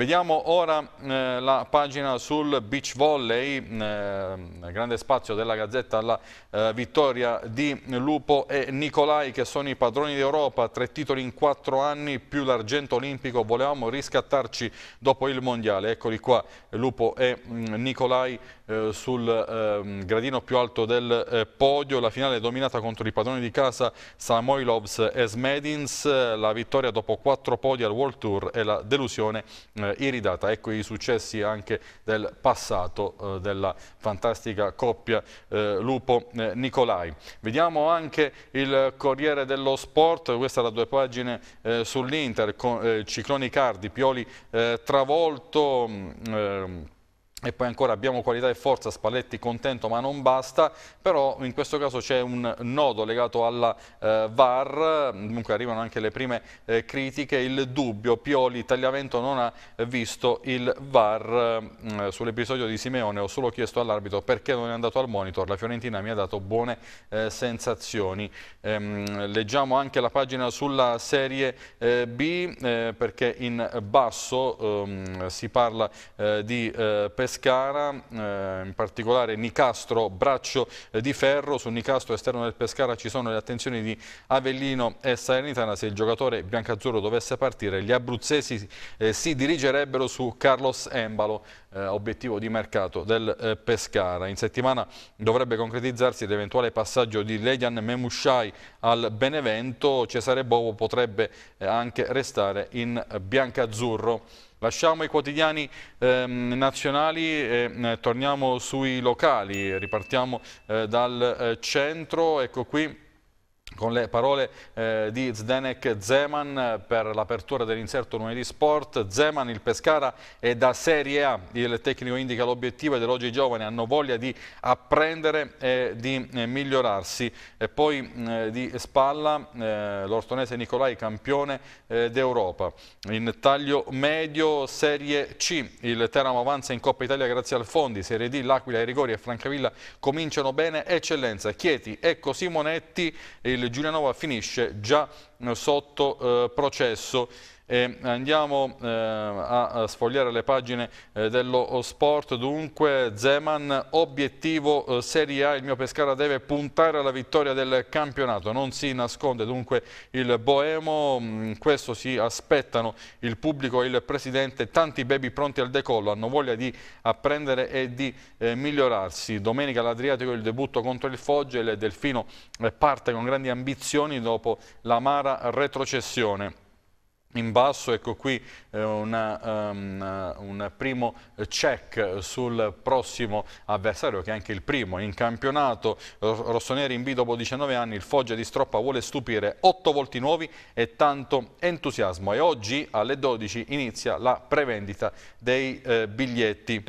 Vediamo ora eh, la pagina sul beach volley, mm, eh, grande spazio della Gazzetta la eh, vittoria di Lupo e Nicolai che sono i padroni d'Europa, tre titoli in quattro anni più l'argento olimpico, volevamo riscattarci dopo il mondiale, eccoli qua Lupo e mh, mm, Nicolai eh, sul ehm, gradino più alto del eh, podio, la finale dominata contro i padroni di casa Samoilovs e Smedins, la vittoria dopo quattro podi al World Tour e la delusione eh, eh, iridata. Ecco i successi anche del passato eh, della fantastica coppia eh, Lupo-Nicolai. Eh, Vediamo anche il Corriere dello Sport, questa è la due pagine eh, sull'Inter, con eh, Cicloni Cardi, Pioli travolto... Mm, ehm, e poi ancora abbiamo qualità e forza, Spalletti contento ma non basta, però in questo caso c'è un nodo legato alla eh, VAR, comunque arrivano anche le prime eh, critiche, il dubbio, Pioli, Tagliamento non ha visto il VAR eh, sull'episodio di Simeone, ho solo chiesto all'arbitro perché non è andato al monitor, la Fiorentina mi ha dato buone eh, sensazioni. Ehm, leggiamo anche la pagina sulla serie eh, B eh, perché in basso ehm, si parla di eh, Pescara, eh, in particolare Nicastro, braccio eh, di ferro, su Nicastro esterno del Pescara ci sono le attenzioni di Avellino e Salernitana, se il giocatore biancazzurro dovesse partire gli abruzzesi eh, si dirigerebbero su Carlos Embalo, eh, obiettivo di mercato del eh, Pescara. In settimana dovrebbe concretizzarsi l'eventuale passaggio di Legan Memushai al Benevento, Cesare Bovo potrebbe eh, anche restare in biancazzurro. Lasciamo i quotidiani eh, nazionali e eh, torniamo sui locali, ripartiamo eh, dal eh, centro, ecco qui con le parole eh, di Zdenek Zeman per l'apertura dell'inserto lunedì sport. Zeman, il Pescara è da Serie A, il tecnico indica l'obiettivo ed elogia i giovani, hanno voglia di apprendere e di eh, migliorarsi. E poi eh, di spalla eh, l'ortonese Nicolai, campione eh, d'Europa. In taglio medio Serie C, il Teramo avanza in Coppa Italia grazie al Fondi, Serie D, l'Aquila, i rigori e Francavilla cominciano bene, eccellenza. Chieti, ecco Simonetti, il Giulianova finisce già eh, sotto eh, processo e andiamo eh, a sfogliare le pagine eh, dello sport, dunque Zeman obiettivo eh, Serie A, il mio Pescara deve puntare alla vittoria del campionato, non si nasconde dunque il Boemo, mh, mm, questo si aspettano il pubblico e il presidente, tanti baby pronti al decollo, hanno voglia di apprendere e di eh, migliorarsi, domenica l'Adriatico il debutto contro il Foggia, e il Delfino eh, parte con grandi ambizioni dopo l'amara retrocessione in basso ecco qui eh, una, um, un primo check sul prossimo avversario che è anche il primo in campionato rossoneri in B dopo 19 anni il Foggia di Stroppa vuole stupire 8 volti nuovi e tanto entusiasmo e oggi alle 12 inizia la prevendita dei eh, biglietti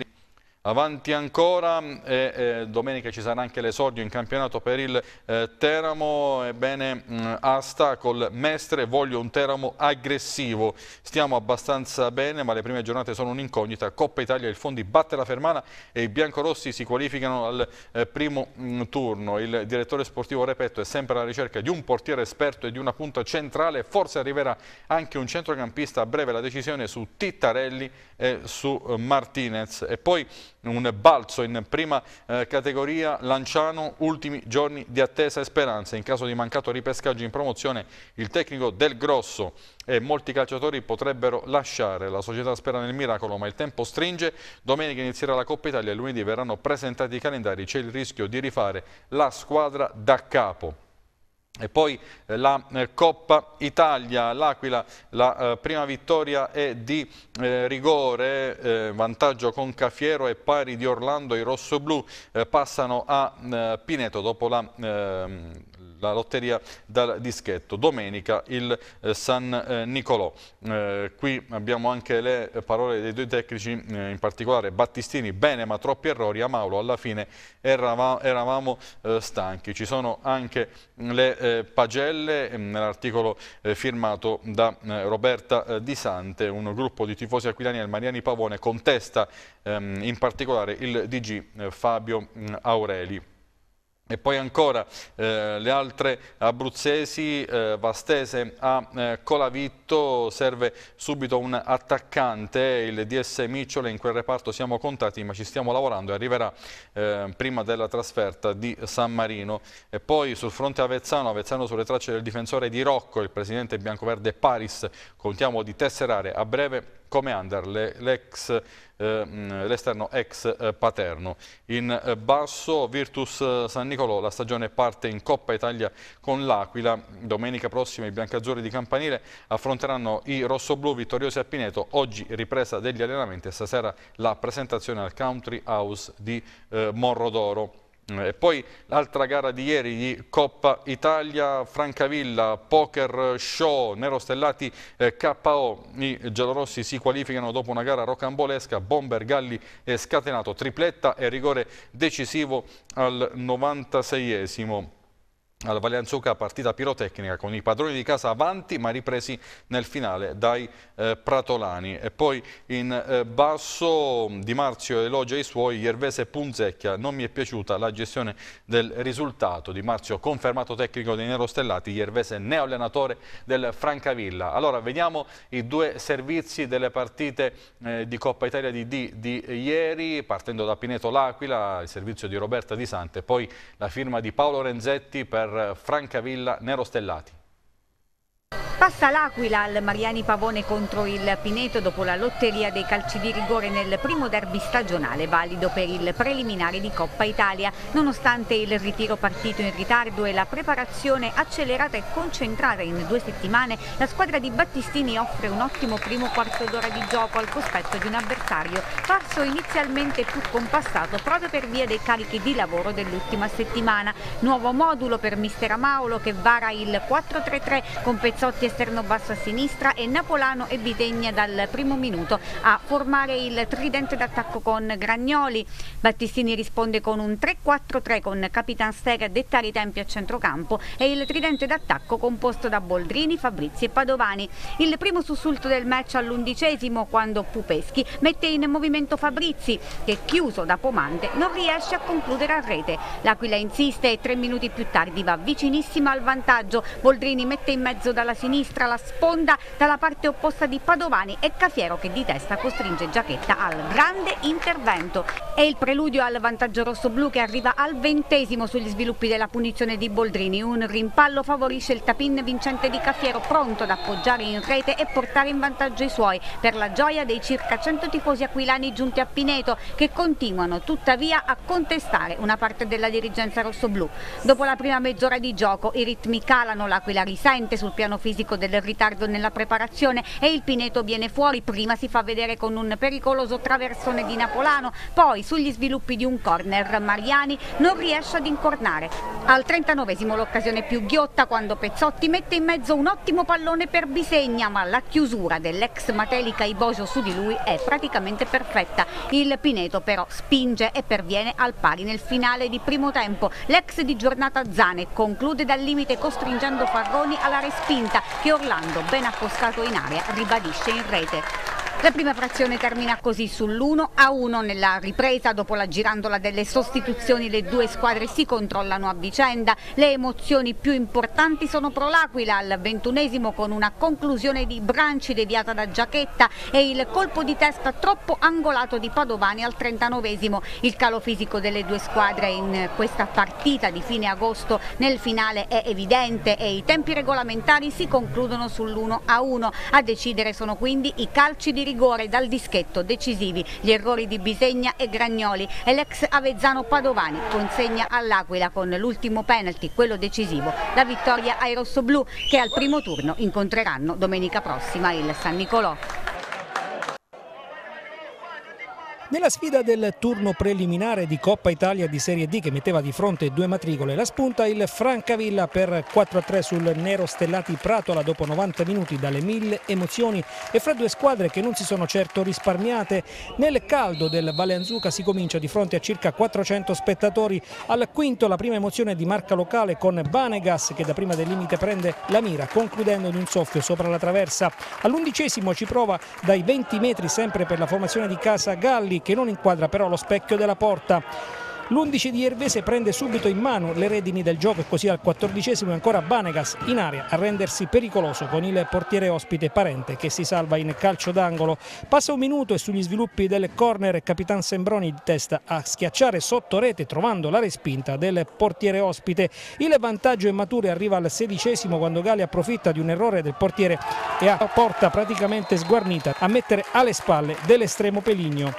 Avanti ancora, e, e, domenica ci sarà anche l'esordio in campionato per il eh, Teramo, ebbene mh, mm, Asta col Mestre, voglio un Teramo aggressivo, stiamo abbastanza bene ma le prime giornate sono un'incognita, Coppa Italia il Fondi batte la Fermana e i biancorossi si qualificano al eh, primo mh, mm, turno, il direttore sportivo Repetto è sempre alla ricerca di un portiere esperto e di una punta centrale, forse arriverà anche un centrocampista, a breve la decisione su Tittarelli e su eh, Martinez e poi un balzo in prima eh, categoria Lanciano, ultimi giorni di attesa e speranza. In caso di mancato ripescaggio in promozione il tecnico del Grosso e molti calciatori potrebbero lasciare. La società spera nel miracolo ma il tempo stringe. Domenica inizierà la Coppa Italia e lunedì verranno presentati i calendari. C'è il rischio di rifare la squadra da capo. E poi eh, la eh, Coppa Italia, l'Aquila, la eh, prima vittoria è di rigore, vantaggio con Cafiero e pari di Orlando, i rossoblù passano a Pineto dopo la ehm, la lotteria dal dischetto. Domenica il eh, San eh, Nicolò. Eh, qui abbiamo anche le parole dei due tecnici, in particolare Battistini, bene ma troppi errori, a Mauro alla fine eravamo, eravamo stanchi. Ci sono anche le pagelle mm, nell'articolo firmato da Roberta Di Sante, un gruppo di tifosi aquilani al Mariani Pavone contesta ehm, in particolare il DG Fabio mm, Aureli. E poi ancora eh, le altre abruzzesi, eh, Vastese a eh, Colavitto, serve subito un attaccante, il DS Micciole, in quel reparto siamo contati ma ci stiamo lavorando e arriverà eh, prima della trasferta di San Marino. E poi sul fronte Avezzano, Avezzano sulle tracce del difensore di Rocco, il presidente biancoverde Paris, contiamo di tesserare a breve come under eh, l'esterno le, ex eh, Paterno. In eh, basso Virtus San Nicolò la stagione parte in Coppa Italia con l'Aquila. Domenica prossima i biancazzurri di Campanile affronteranno i rossoblu vittoriosi a Pineto. Oggi ripresa degli allenamenti e stasera la presentazione al Country House di eh, Morrodoro. E eh, poi l'altra gara di ieri di Coppa Italia, Francavilla, Poker Show, Nero Stellati eh, KO, i giallorossi si qualificano dopo una gara rocambolesca, Bomber Galli eh, scatenato, tripletta e rigore decisivo al 96esimo al Valianzuca, partita pirotecnica con i padroni di casa avanti ma ripresi nel finale dai eh, pratolani e poi in eh, basso Di Marzio elogia i suoi Iervese Punzecchia non mi è piaciuta la gestione del risultato Di Marzio confermato tecnico dei Nerostellati Iervese neoallenatore del Francavilla allora vediamo i due servizi delle partite eh, di Coppa Italia di, di, di ieri partendo da Pineto L'Aquila il servizio di Roberta Di Sante poi la firma di Paolo Renzetti per Francavilla Nero Stellati. Passa l'Aquila al Mariani Pavone contro il Pineto dopo la lotteria dei calci di rigore nel primo derby stagionale valido per il preliminare di Coppa Italia. Nonostante il ritiro partito in ritardo e la preparazione accelerata e concentrata in due settimane, la squadra di Battistini offre un ottimo primo quarto d'ora di gioco al cospetto di un avversario, parso inizialmente più compassato proprio per via dei carichi di lavoro dell'ultima settimana. Nuovo modulo per Mister Amaolo che vara il 4-3-3 con pezzi Mazzotti esterno basso a sinistra e Napolano e Bitegna dal primo minuto a formare il tridente d'attacco con Gragnoli. Battistini risponde con un 3-4-3 con Capitan Stega a dettare i tempi a centrocampo e il tridente d'attacco composto da Boldrini, Fabrizi e Padovani. Il primo sussulto del match all'undicesimo quando Pupeschi mette in movimento Fabrizi che chiuso da Pomante non riesce a concludere a rete. L'Aquila insiste e tre minuti più tardi va vicinissima al vantaggio. Boldrini mette in mezzo dalla dalla sinistra la sponda dalla parte opposta di Padovani e Cafiero che di testa costringe Giachetta al grande intervento. È il preludio al vantaggio rosso-blu che arriva al ventesimo sugli sviluppi della punizione di Boldrini. Un rimpallo favorisce il tapin vincente di Cafiero pronto ad appoggiare in rete e portare in vantaggio i suoi per la gioia dei circa 100 tifosi aquilani giunti a Pineto che continuano tuttavia a contestare una parte della dirigenza rosso-blu. Dopo la prima mezz'ora di gioco i ritmi calano, l'Aquila risente sul piano fisico del ritardo nella preparazione e il Pineto viene fuori, prima si fa vedere con un pericoloso traversone di Napolano, poi sugli sviluppi di un corner Mariani non riesce ad incornare. Al 39esimo l'occasione più ghiotta quando Pezzotti mette in mezzo un ottimo pallone per Bisegna, ma la chiusura dell'ex Matelica Ibogio su di lui è praticamente perfetta. Il Pineto però spinge e perviene al pari nel finale di primo tempo. L'ex di giornata Zane conclude dal limite costringendo Farroni alla respinta spinta che Orlando, ben apposcato in aria, ribadisce in rete. La prima frazione termina così sull'1 a 1 nella ripresa dopo la girandola delle sostituzioni le due squadre si controllano a vicenda. Le emozioni più importanti sono pro l'Aquila al ventunesimo con una conclusione di Branci deviata da Giacchetta e il colpo di testa troppo angolato di Padovani al trentanovesimo. Il calo fisico delle due squadre in questa partita di fine agosto nel finale è evidente e i tempi regolamentari si concludono sull'1 a 1. A decidere sono quindi i calci di ritorno rigore dal dischetto decisivi gli errori di Bisegna e Gragnoli e l'ex Avezzano Padovani consegna all'Aquila con l'ultimo penalty, quello decisivo, la vittoria ai rossoblù che al primo turno incontreranno domenica prossima il San Nicolò. Nella sfida del turno preliminare di Coppa Italia di Serie D che metteva di fronte due matricole, la spunta il Francavilla per 4-3 sul Nero Stellati Pratola dopo 90 minuti dalle mille emozioni e fra due squadre che non si sono certo risparmiate. Nel caldo del Valenzuca si comincia di fronte a circa 400 spettatori. Al quinto la prima emozione di marca locale con Banegas che da prima del limite prende la mira concludendo in un soffio sopra la traversa. All'undicesimo ci prova dai 20 metri sempre per la formazione di Casa Galli che non inquadra però lo specchio della porta. L'11 di Ervese prende subito in mano le redini del gioco e così al 14 ancora Banegas in area a rendersi pericoloso con il portiere ospite Parente che si salva in calcio d'angolo. Passa un minuto e sugli sviluppi del corner Capitan Sembroni di testa a schiacciare sotto rete trovando la respinta del portiere ospite. Il vantaggio è maturo e arriva al sedicesimo quando Gali approfitta di un errore del portiere e ha porta praticamente sguarnita a mettere alle spalle dell'estremo Peligno.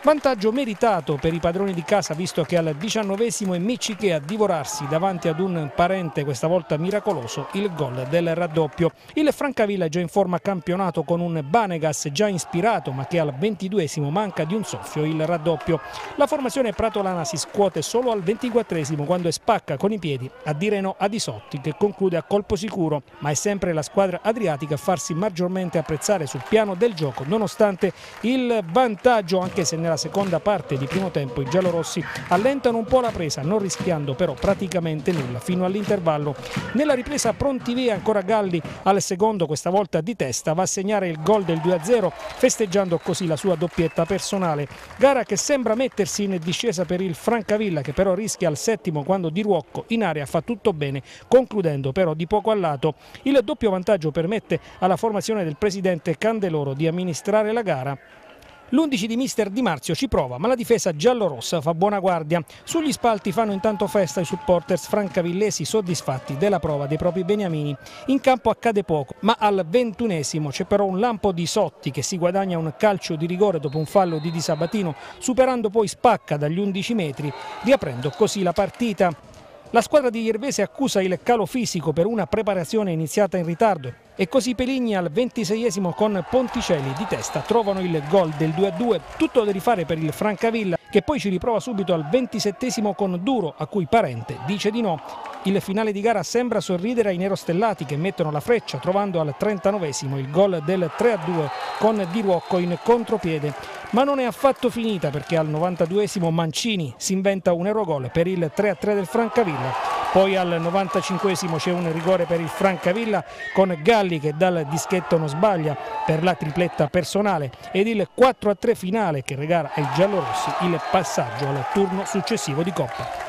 Vantaggio meritato per i padroni di casa visto che al diciannovesimo è Micciche a divorarsi davanti ad un parente questa volta miracoloso il gol del raddoppio. Il Francavilla è già in forma campionato con un Banegas già ispirato ma che al ventiduesimo manca di un soffio il raddoppio. La formazione pratolana si scuote solo al ventiquattresimo quando spacca con i piedi a dire no a Disotti che conclude a colpo sicuro ma è sempre la squadra adriatica a farsi maggiormente apprezzare sul piano del gioco nonostante il vantaggio anche se nella seconda parte di primo tempo i giallorossi allentano un po' la presa, non rischiando però praticamente nulla fino all'intervallo. Nella ripresa pronti via ancora Galli al secondo, questa volta di testa, va a segnare il gol del 2-0 festeggiando così la sua doppietta personale. Gara che sembra mettersi in discesa per il Francavilla che però rischia al settimo quando Di Ruocco in area fa tutto bene, concludendo però di poco al lato. Il doppio vantaggio permette alla formazione del presidente Candeloro di amministrare la gara l'11 di mister Di Marzio ci prova, ma la difesa giallorossa fa buona guardia. Sugli spalti fanno intanto festa i supporters francavillesi soddisfatti della prova dei propri beniamini. In campo accade poco, ma al ventunesimo c'è però un lampo di Sotti che si guadagna un calcio di rigore dopo un fallo di Di Sabatino, superando poi Spacca dagli 11 metri, riaprendo così la partita. La squadra di Iervese accusa il calo fisico per una preparazione iniziata in ritardo e così Peligni al 26esimo con Ponticelli di testa trovano il gol del 2-2, tutto da rifare per il Francavilla che poi ci riprova subito al 27esimo con Duro a cui Parente dice di no. Il finale di gara sembra sorridere ai nerostellati che mettono la freccia trovando al 39esimo il gol del 3-2 con Di Ruocco in contropiede. Ma non è affatto finita perché al 92esimo Mancini si inventa un aerogol per il 3-3 del Francavilla poi al 95 c'è un rigore per il Francavilla con Galli che dal dischetto non sbaglia per la tripletta personale ed il 4 3 finale che regala ai giallorossi il passaggio al turno successivo di Coppa.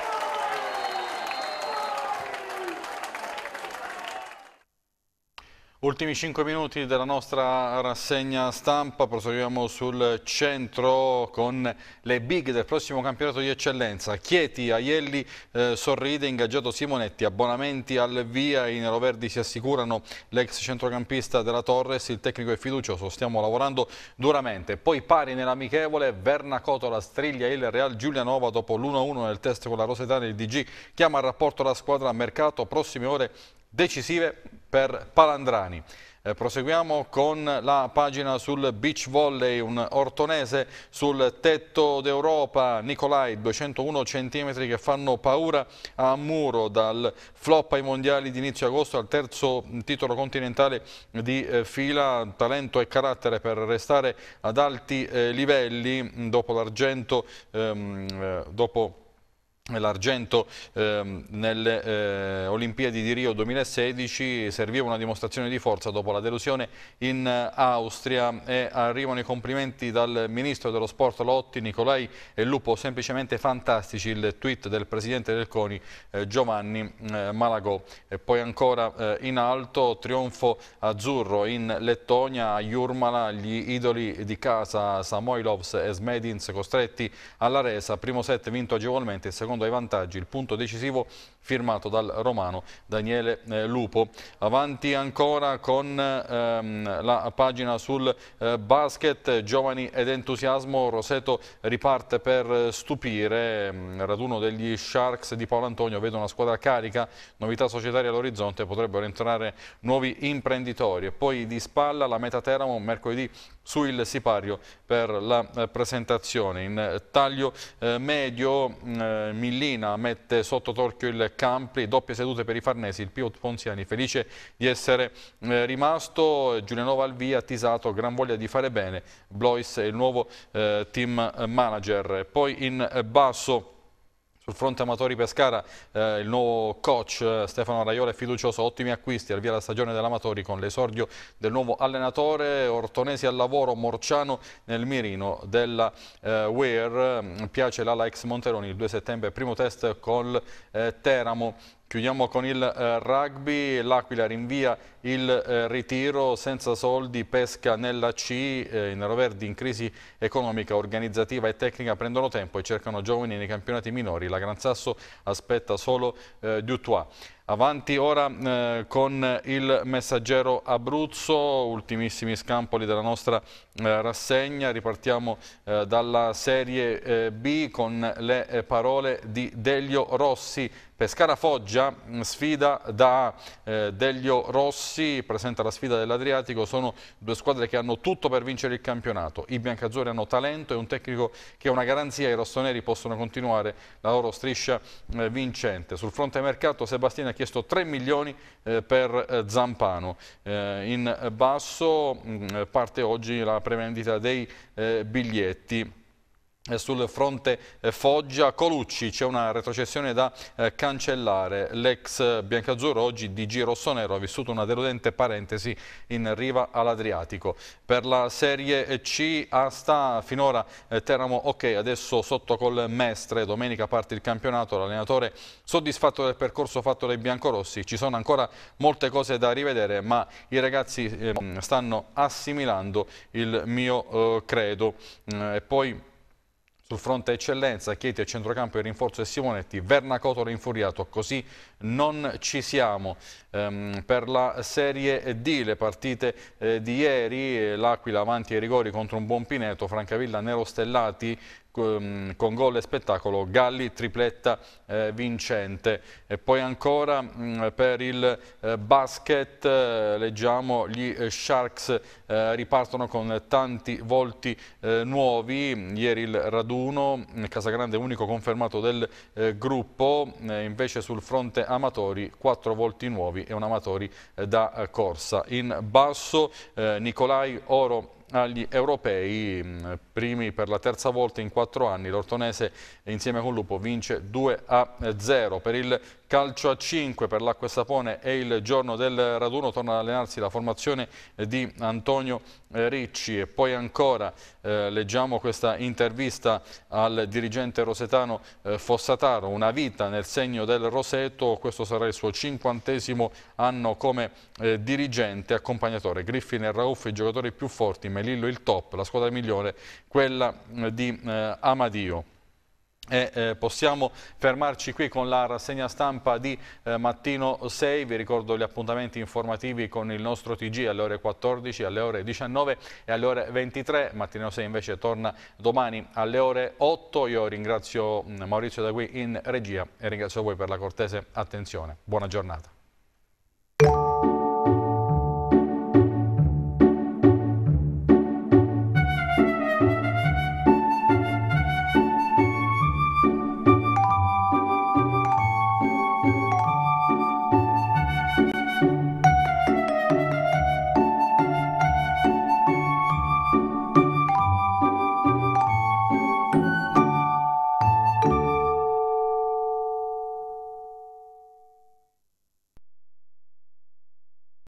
Ultimi 5 minuti della nostra rassegna stampa, proseguiamo sul centro con le big del prossimo campionato di eccellenza. Chieti, Aielli, eh, Sorride, ingaggiato Simonetti, abbonamenti al via, i neroverdi si assicurano l'ex centrocampista della Torres, il tecnico è fiducioso, stiamo lavorando duramente. Poi pari nell'amichevole, Verna Cotola striglia il Real Giulianova dopo l'1-1 nel test con la Rosetana, il DG chiama al rapporto la squadra a mercato, prossime ore decisive per Palandrani. Eh, proseguiamo con la pagina sul beach volley, un ortonese sul tetto d'Europa, Nicolai, 201 cm che fanno paura a Muro dal flop ai mondiali di inizio agosto al terzo titolo continentale di eh, fila, talento e carattere per restare ad alti eh, livelli dopo l'argento, ehm, eh, dopo L'argento ehm, nelle eh, Olimpiadi di Rio 2016 serviva una dimostrazione di forza dopo la delusione in Austria e arrivano i complimenti dal ministro dello sport Lotti, Nicolai e Lupo, semplicemente fantastici il tweet del presidente del CONI eh, Giovanni eh, Malagò. E poi ancora eh, in alto trionfo azzurro in Lettonia, a Jurmala gli idoli di casa Samoilovs e Smedins costretti alla resa, primo set vinto agevolmente, il secondo secondo ai vantaggi, il punto decisivo firmato dal romano Daniele eh, Lupo. Avanti ancora con ehm, la pagina sul eh, basket, giovani ed entusiasmo, Roseto riparte per stupire, ehm, raduno degli Sharks di Paolo Antonio, vedo una squadra carica, novità societaria all'orizzonte, potrebbero entrare nuovi imprenditori. E poi di spalla la Meta Teramo mercoledì sul sipario per la eh, presentazione. In eh, taglio eh, medio mm, Millina mette sotto torchio il Campri, doppie sedute per i Farnesi, il Pio Ponziani felice di essere rimasto, Giulianova al via, Tisato, gran voglia di fare bene, Blois è il nuovo team manager. Poi in basso sul fronte amatori Pescara, eh, il nuovo coach eh, Stefano Raiola è fiducioso, ottimi acquisti, al via la stagione dell'amatori con l'esordio del nuovo allenatore, Ortonesi al lavoro, Morciano nel mirino della eh, Weir, mm, piace l'ala ex Monteroni, il 2 settembre primo test col eh, Teramo. Chiudiamo con il eh, rugby, l'Aquila rinvia il eh, ritiro senza soldi, pesca nella C, eh, i Verdi in crisi economica, organizzativa e tecnica prendono tempo e cercano giovani nei campionati minori, la Gran Sasso aspetta solo eh, Dutois. Avanti ora eh, con il messaggero Abruzzo, ultimissimi scampoli della nostra eh, rassegna, ripartiamo eh, dalla serie eh, B con le eh, parole di Delio Rossi. Pescara-Foggia, mm, sfida da eh, Delio Rossi, presenta la sfida dell'Adriatico, sono due squadre che hanno tutto per vincere il campionato. I biancazzurri hanno talento e un tecnico che è una garanzia, i rossoneri possono continuare la loro striscia vincente. Sul fronte mercato Sebastiana chiesto 3 milioni eh, per eh, Zampano. Eh, in basso mm, parte oggi la prevendita dei biglietti. Eh, sul fronte eh, Foggia. Colucci c'è una retrocessione da eh, cancellare. L'ex eh, biancazzurro oggi di G Rossonero ha vissuto una deludente parentesi in riva all'Adriatico. Per la Serie C Asta finora eh, Teramo ok, adesso sotto col Mestre. Domenica parte il campionato, l'allenatore soddisfatto del percorso fatto dai biancorossi. Ci sono ancora molte cose da rivedere, ma i ragazzi eh, stanno assimilando il mio credo. Mm, e poi sul fronte eccellenza, Chieti a centrocampo il rinforzo e Simonetti, Vernacotolo infuriato, così non ci siamo. Ehm, per la Serie D, le partite eh, di ieri, eh, l'Aquila avanti ai rigori contro un buon Pineto, Francavilla Nero Stellati Ehm, con gol e spettacolo Galli tripletta eh, vincente e poi ancora mh, mm, per il eh, basket eh, leggiamo gli eh, Sharks eh, ripartono con tanti volti nuovi ieri il raduno mm, Casagrande unico confermato del gruppo invece sul fronte amatori quattro volti nuovi e un amatori da corsa in basso Nicolai Oro agli europei mm, primi per la terza volta in quattro anni. L'Ortonese insieme con Lupo vince 2 a 0. Eh, per il calcio a 5 per l'Acqua e Sapone è il giorno del raduno torna ad allenarsi la formazione di Antonio eh, Ricci e poi ancora eh, leggiamo questa intervista al dirigente rosetano eh, Fossataro, una vita nel segno del Roseto, questo sarà il suo cinquantesimo anno come eh, dirigente, accompagnatore Griffin e Rauffi, i giocatori più forti, Melillo il top, la squadra migliore quella eh, di eh, Amadio. E, eh, possiamo fermarci qui con la rassegna stampa di eh, mattino 6, vi ricordo gli appuntamenti informativi con il nostro TG alle ore 14, alle ore 19 e alle ore 23, mattino 6 invece torna domani alle ore 8, io ringrazio mm, Maurizio Da qui in regia e ringrazio voi per la cortese attenzione, buona giornata.